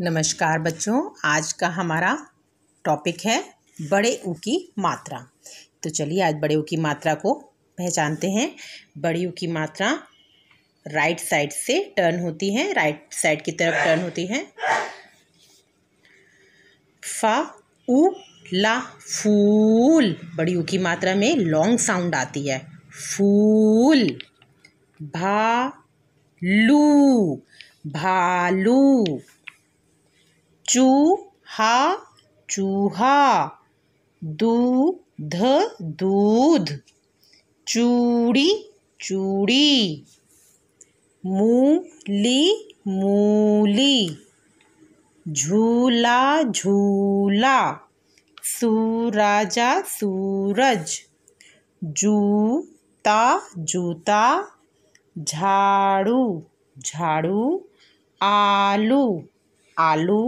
नमस्कार बच्चों आज का हमारा टॉपिक है बड़े ऊ की मात्रा तो चलिए आज बड़े ऊ की मात्रा को पहचानते हैं बड़ी ऊ की मात्रा राइट साइड से टर्न होती है राइट साइड की तरफ टर्न होती है फा उ ला फूल बड़ी ऊ की मात्रा में लॉन्ग साउंड आती है फूल भा लू भालू चूहा चूहा दूध दूध चूड़ी चूड़ी मूली मूली झूला झूला सूराजा सूरज जूता जूता झाड़ू झाड़ू आलू आलू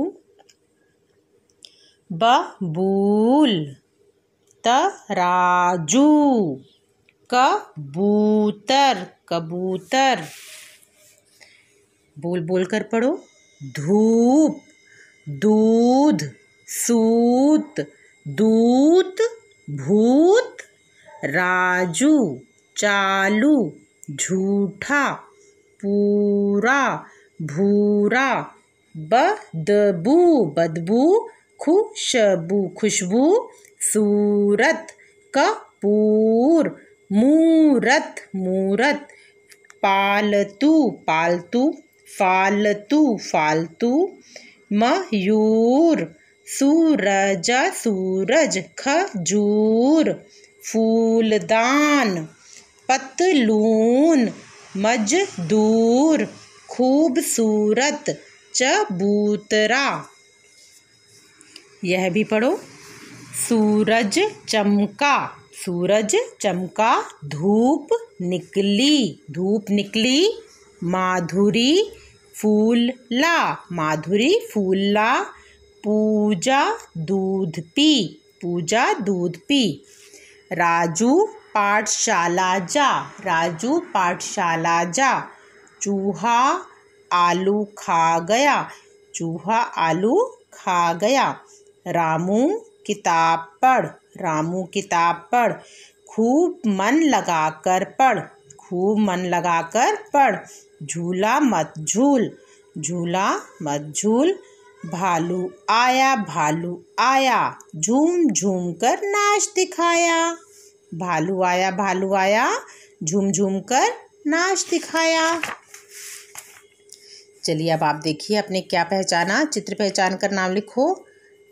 बबूल तराजू कबूतर कबूतर बोल बोल कर पढ़ो धूप दूध सूत दूत भूत राजू चालू झूठा पूरा भूरा बदबू बदबू खुशबू खुशबू सूरत कपूर मूरत मूरत पालतू पालतू फालतू फालतू मयूर सूरज सूरज खजूर फूलदान पतलून मजदूर खूबसूरत चबूतरा यह भी पढ़ो सूरज चमका सूरज चमका धूप निकली धूप निकली माधुरी ला माधुरी ला पूजा दूध पी पूजा दूध पी राजू पाठशाला जा राजू पाठशाला जा चूहा आलू खा गया चूहा आलू खा गया रामू किताब पढ़ रामू किताब पढ़ खूब मन लगाकर पढ़ खूब मन लगाकर पढ़ झूला मत झूल झूला मत झूल भालू आया भालू आया झूम झूम कर नाच दिखाया भालू आया भालू आया झूम झूम कर नाच दिखाया चलिए अब आप देखिए आपने क्या पहचाना चित्र पहचान कर नाम लिखो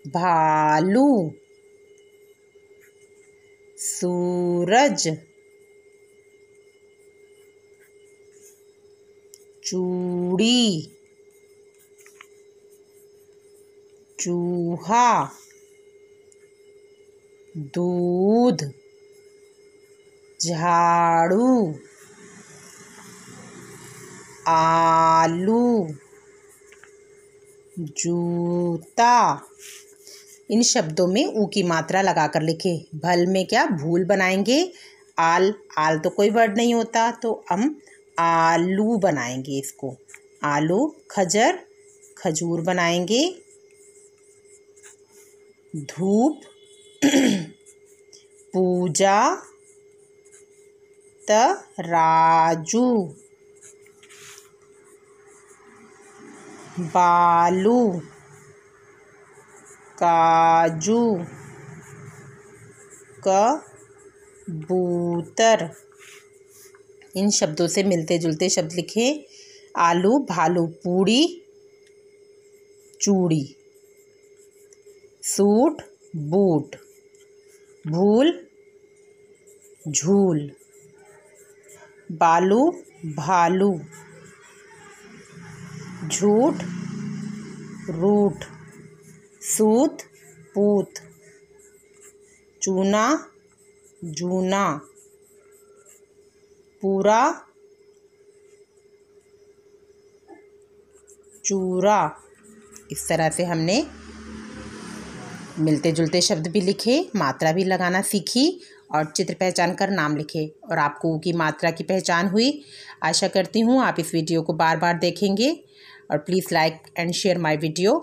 भालू सूरज चूड़ी चूहा दूध झाड़ू आलू जूता इन शब्दों में ऊ की मात्रा लगाकर लिखें भल में क्या भूल बनाएंगे आल आल तो कोई वर्ड नहीं होता तो हम आलू बनाएंगे इसको आलू खजर खजूर बनाएंगे धूप पूजा त राजू बालू काजू कबूतर इन शब्दों से मिलते जुलते शब्द लिखे आलू भालू पूड़ी चूड़ी सूट बूट भूल झूल बालू भालू झूठ रूठ सूत पूत चूना जूना पूरा चूरा इस तरह से हमने मिलते जुलते शब्द भी लिखे मात्रा भी लगाना सीखी और चित्र पहचान कर नाम लिखे और आपको की मात्रा की पहचान हुई आशा करती हूँ आप इस वीडियो को बार बार देखेंगे और please like and share my video